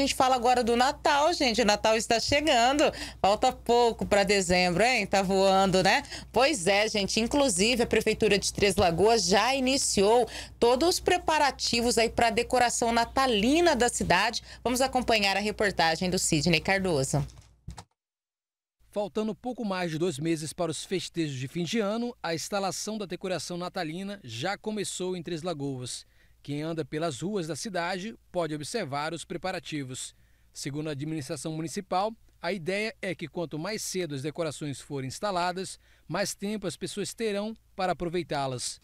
gente fala agora do Natal, gente. O Natal está chegando. Falta pouco para dezembro, hein? Tá voando, né? Pois é, gente. Inclusive, a Prefeitura de Três Lagoas já iniciou todos os preparativos aí para a decoração natalina da cidade. Vamos acompanhar a reportagem do Sidney Cardoso. Faltando pouco mais de dois meses para os festejos de fim de ano, a instalação da decoração natalina já começou em Três Lagoas. Quem anda pelas ruas da cidade pode observar os preparativos. Segundo a administração municipal, a ideia é que quanto mais cedo as decorações forem instaladas, mais tempo as pessoas terão para aproveitá-las.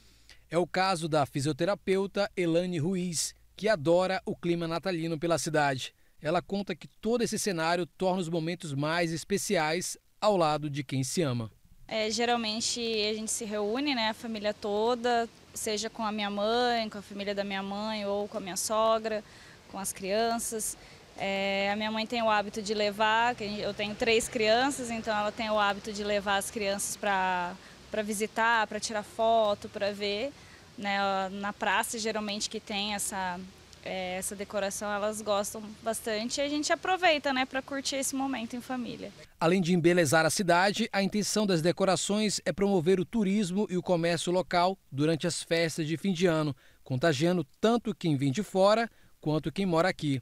É o caso da fisioterapeuta Elane Ruiz, que adora o clima natalino pela cidade. Ela conta que todo esse cenário torna os momentos mais especiais ao lado de quem se ama. É, geralmente a gente se reúne, né, a família toda, seja com a minha mãe, com a família da minha mãe ou com a minha sogra, com as crianças. É, a minha mãe tem o hábito de levar, eu tenho três crianças, então ela tem o hábito de levar as crianças para visitar, para tirar foto, para ver. Né, na praça geralmente que tem essa, é, essa decoração elas gostam bastante e a gente aproveita né, para curtir esse momento em família. Além de embelezar a cidade, a intenção das decorações é promover o turismo e o comércio local durante as festas de fim de ano, contagiando tanto quem vem de fora quanto quem mora aqui.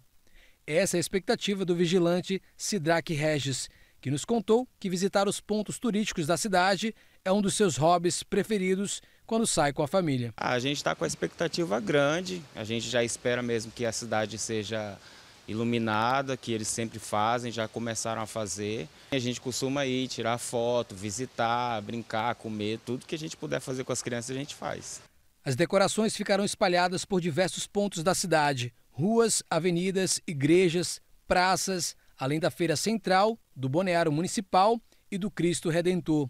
Essa é a expectativa do vigilante Sidraque Regis, que nos contou que visitar os pontos turísticos da cidade é um dos seus hobbies preferidos quando sai com a família. Ah, a gente está com a expectativa grande, a gente já espera mesmo que a cidade seja iluminada, que eles sempre fazem, já começaram a fazer. A gente costuma ir tirar foto, visitar, brincar, comer, tudo que a gente puder fazer com as crianças a gente faz. As decorações ficarão espalhadas por diversos pontos da cidade: ruas, avenidas, igrejas, praças, além da feira central, do Boneário Municipal e do Cristo Redentor.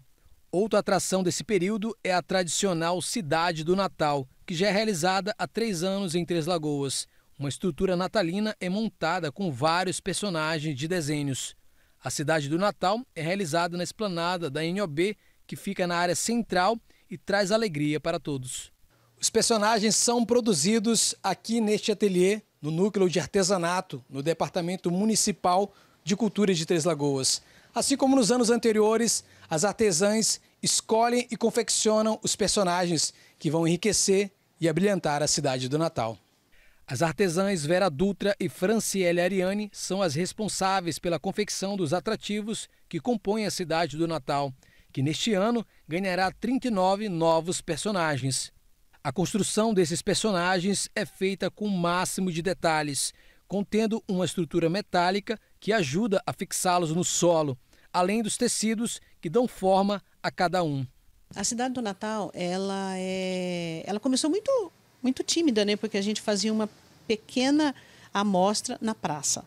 Outra atração desse período é a tradicional Cidade do Natal, que já é realizada há três anos em Três Lagoas. Uma estrutura natalina é montada com vários personagens de desenhos. A Cidade do Natal é realizada na esplanada da NOB, que fica na área central e traz alegria para todos. Os personagens são produzidos aqui neste ateliê, no núcleo de artesanato, no departamento municipal de Cultura de Três Lagoas. Assim como nos anos anteriores, as artesãs escolhem e confeccionam os personagens que vão enriquecer e abrilhantar a cidade do Natal. As artesãs Vera Dutra e Franciele Ariane são as responsáveis pela confecção dos atrativos que compõem a cidade do Natal, que neste ano ganhará 39 novos personagens. A construção desses personagens é feita com o máximo de detalhes, contendo uma estrutura metálica que ajuda a fixá-los no solo, além dos tecidos que dão forma a cada um. A cidade do Natal, ela é, ela começou muito muito tímida, né? Porque a gente fazia uma pequena amostra na praça.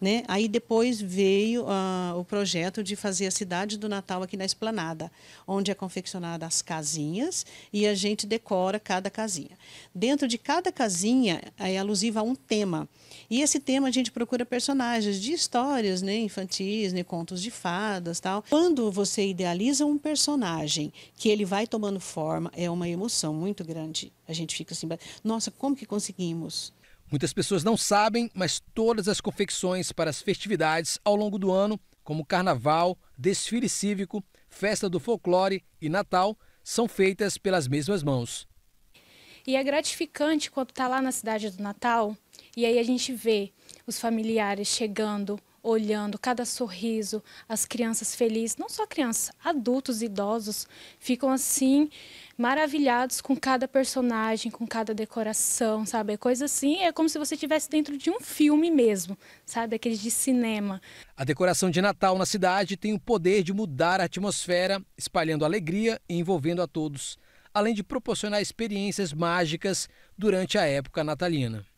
Né? Aí depois veio ah, o projeto de fazer a cidade do Natal aqui na Esplanada, onde é confeccionada as casinhas e a gente decora cada casinha. Dentro de cada casinha é alusiva a um tema. E esse tema a gente procura personagens de histórias né, infantis, né, contos de fadas tal. Quando você idealiza um personagem que ele vai tomando forma, é uma emoção muito grande. A gente fica assim, nossa, como que conseguimos? Muitas pessoas não sabem, mas todas as confecções para as festividades ao longo do ano, como carnaval, desfile cívico, festa do folclore e Natal, são feitas pelas mesmas mãos. E é gratificante quando está lá na cidade do Natal e aí a gente vê os familiares chegando, olhando cada sorriso, as crianças felizes, não só crianças, adultos, idosos, ficam assim maravilhados com cada personagem, com cada decoração, sabe? É coisa assim, é como se você estivesse dentro de um filme mesmo, sabe? Aqueles de cinema. A decoração de Natal na cidade tem o poder de mudar a atmosfera, espalhando alegria e envolvendo a todos, além de proporcionar experiências mágicas durante a época natalina.